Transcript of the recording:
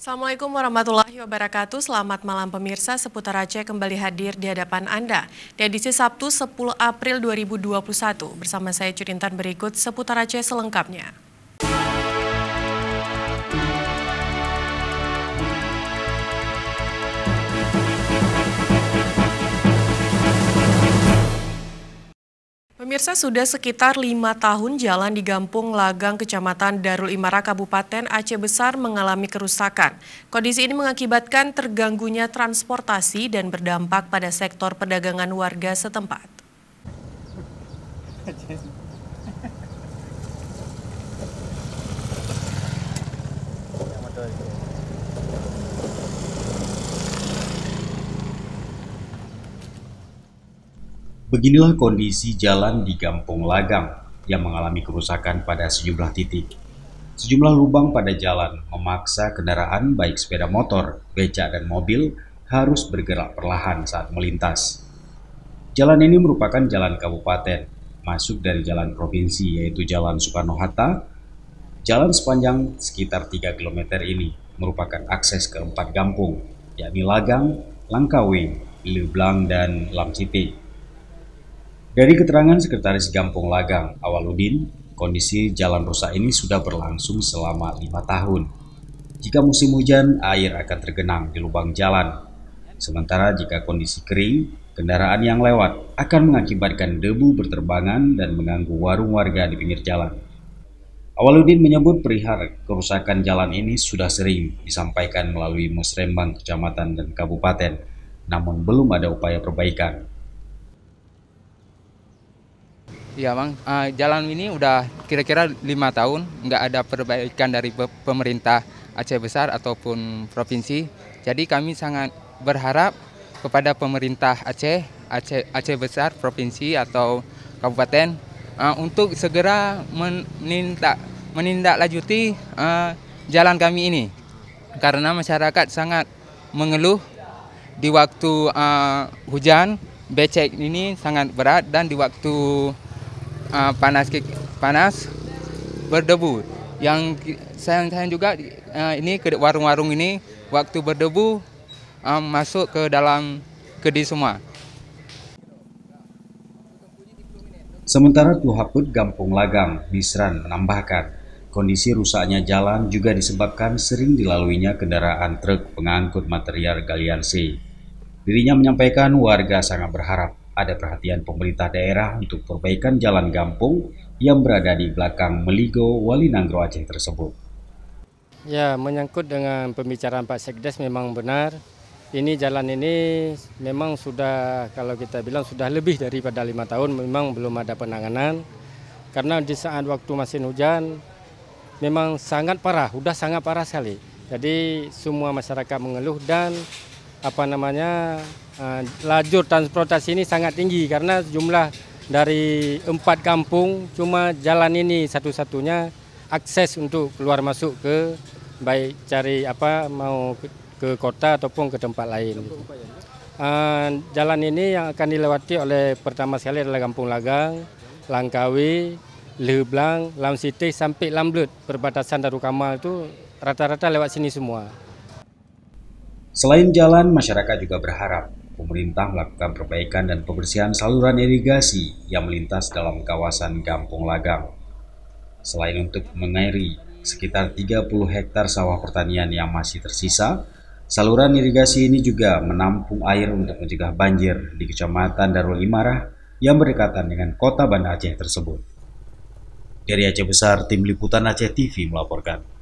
Assalamualaikum warahmatullahi wabarakatuh. Selamat malam pemirsa, seputar Aceh kembali hadir di hadapan Anda. Di edisi Sabtu 10 April 2021, bersama saya Curintan berikut seputar Aceh selengkapnya. Pemirsa sudah sekitar lima tahun jalan di Gampung Lagang, Kecamatan Darul Imara, Kabupaten Aceh Besar mengalami kerusakan. Kondisi ini mengakibatkan terganggunya transportasi dan berdampak pada sektor perdagangan warga setempat. Beginilah kondisi jalan di Kampung Lagang yang mengalami kerusakan pada sejumlah titik. Sejumlah lubang pada jalan memaksa kendaraan baik sepeda motor, becak dan mobil harus bergerak perlahan saat melintas. Jalan ini merupakan jalan kabupaten, masuk dari jalan provinsi yaitu Jalan Soekarno-Hatta. Jalan sepanjang sekitar 3 km ini merupakan akses ke empat kampung, yakni Lagang, Langkawi, Leblang, dan Lamsiti. Dari keterangan Sekretaris Gampung Lagang, Awaludin, kondisi jalan rusak ini sudah berlangsung selama lima tahun. Jika musim hujan, air akan tergenang di lubang jalan. Sementara jika kondisi kering, kendaraan yang lewat akan mengakibatkan debu berterbangan dan mengganggu warung warga di pinggir jalan. Awaludin menyebut perihal kerusakan jalan ini sudah sering disampaikan melalui musrembang kecamatan dan kabupaten, namun belum ada upaya perbaikan. Iya bang, uh, eh, jalan ini udah kira-kira lima tahun nggak ada perbaikan dari pemerintah Aceh Besar ataupun provinsi. Jadi kami sangat berharap kepada pemerintah Aceh, Aceh, Aceh Besar, provinsi atau kabupaten uh, untuk segera menindak menindaklanjuti uh, jalan kami ini karena masyarakat sangat mengeluh di waktu uh, hujan becek ini sangat berat dan di waktu uh, panas panas berdebu. Yang saya sayang juga uh, ini ke warung-warung ini waktu berdebu um, masuk ke dalam kedi semua. Sementara Tuhaput Gampung Lagang, Bisran menambahkan, kondisi rusaknya jalan juga disebabkan sering dilaluinya kendaraan truk pengangkut material galian C. Dirinya menyampaikan warga sangat berharap ada perhatian pemerintah daerah untuk perbaikan jalan kampung yang berada di belakang Meligo Walinangro Aceh tersebut. Ya, menyangkut dengan pembicaraan Pak Sekdes memang benar. Ini jalan ini memang sudah, kalau kita bilang sudah lebih daripada lima tahun, memang belum ada penanganan. Karena di saat waktu masih hujan, memang sangat parah, sudah sangat parah sekali. Jadi semua masyarakat mengeluh dan apa namanya eh, lajur transportasi ini sangat tinggi karena jumlah dari empat kampung cuma jalan ini satu-satunya akses untuk keluar masuk ke baik cari apa mau ke, ke kota ataupun ke tempat lain. Uh, jalan ini yang akan dilewati oleh pertama sekali adalah Kampung Lagang, Langkawi, Leblang, Lam Siti sampai Lamblut Perbatasan Darukamal itu rata-rata lewat sini semua. Selain jalan, masyarakat juga berharap pemerintah melakukan perbaikan dan pembersihan saluran irigasi yang melintas dalam kawasan Kampung Lagang. Selain untuk mengairi sekitar 30 hektar sawah pertanian yang masih tersisa, saluran irigasi ini juga menampung air untuk mencegah banjir di Kecamatan Darul Imarah yang berdekatan dengan kota Banda Aceh tersebut. Dari Aceh Besar, Tim Liputan Aceh TV melaporkan.